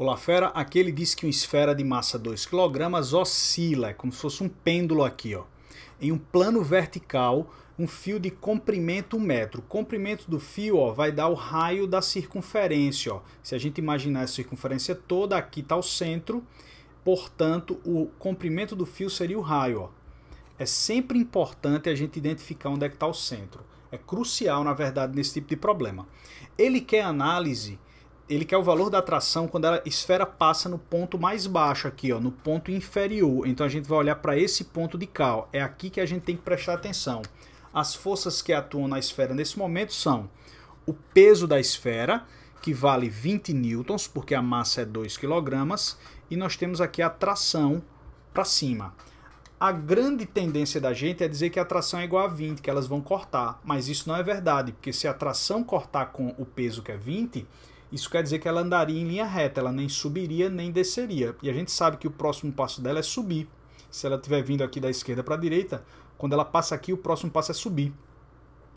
O Lafera, aquele diz que uma esfera de massa 2 kg oscila, é como se fosse um pêndulo aqui, ó. Em um plano vertical, um fio de comprimento 1 metro. O comprimento do fio ó, vai dar o raio da circunferência. Ó. Se a gente imaginar essa circunferência toda, aqui está o centro, portanto, o comprimento do fio seria o raio. Ó. É sempre importante a gente identificar onde é que está o centro. É crucial, na verdade, nesse tipo de problema. Ele quer análise ele quer o valor da atração quando a esfera passa no ponto mais baixo aqui, ó, no ponto inferior. Então a gente vai olhar para esse ponto de cá. É aqui que a gente tem que prestar atenção. As forças que atuam na esfera nesse momento são o peso da esfera, que vale 20 newtons, porque a massa é 2 kg, e nós temos aqui a atração para cima. A grande tendência da gente é dizer que a atração é igual a 20, que elas vão cortar, mas isso não é verdade, porque se a atração cortar com o peso que é 20, isso quer dizer que ela andaria em linha reta, ela nem subiria nem desceria. E a gente sabe que o próximo passo dela é subir. Se ela estiver vindo aqui da esquerda para a direita, quando ela passa aqui, o próximo passo é subir.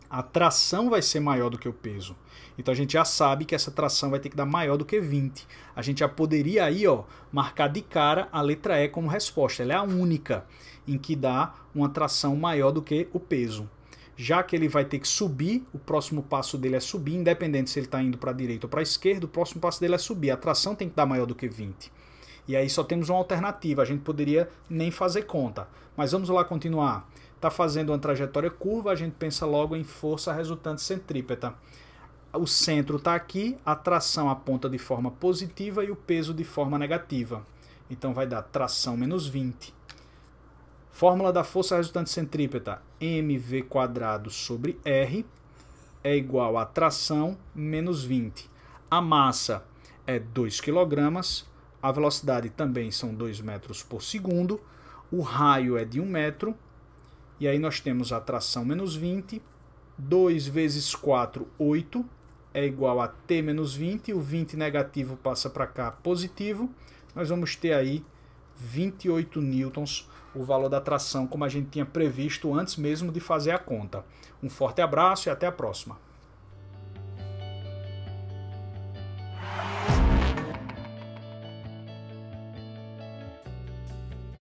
A tração vai ser maior do que o peso. Então a gente já sabe que essa tração vai ter que dar maior do que 20. A gente já poderia aí, ó, marcar de cara a letra E como resposta. Ela é a única em que dá uma tração maior do que o peso já que ele vai ter que subir, o próximo passo dele é subir, independente se ele está indo para a direita ou para a esquerda, o próximo passo dele é subir. A tração tem que dar maior do que 20. E aí só temos uma alternativa, a gente poderia nem fazer conta. Mas vamos lá continuar. Está fazendo uma trajetória curva, a gente pensa logo em força resultante centrípeta. O centro está aqui, a tração aponta de forma positiva e o peso de forma negativa. Então vai dar tração menos 20 Fórmula da força resultante centrípeta mv quadrado sobre r é igual a tração menos 20. A massa é 2 kg, a velocidade também são 2 metros por segundo, o raio é de 1 metro, e aí nós temos a tração menos 20, 2 vezes 4, 8, é igual a t menos 20, o 20 negativo passa para cá positivo, nós vamos ter aí 28 newtons o valor da tração como a gente tinha previsto antes mesmo de fazer a conta. Um forte abraço e até a próxima.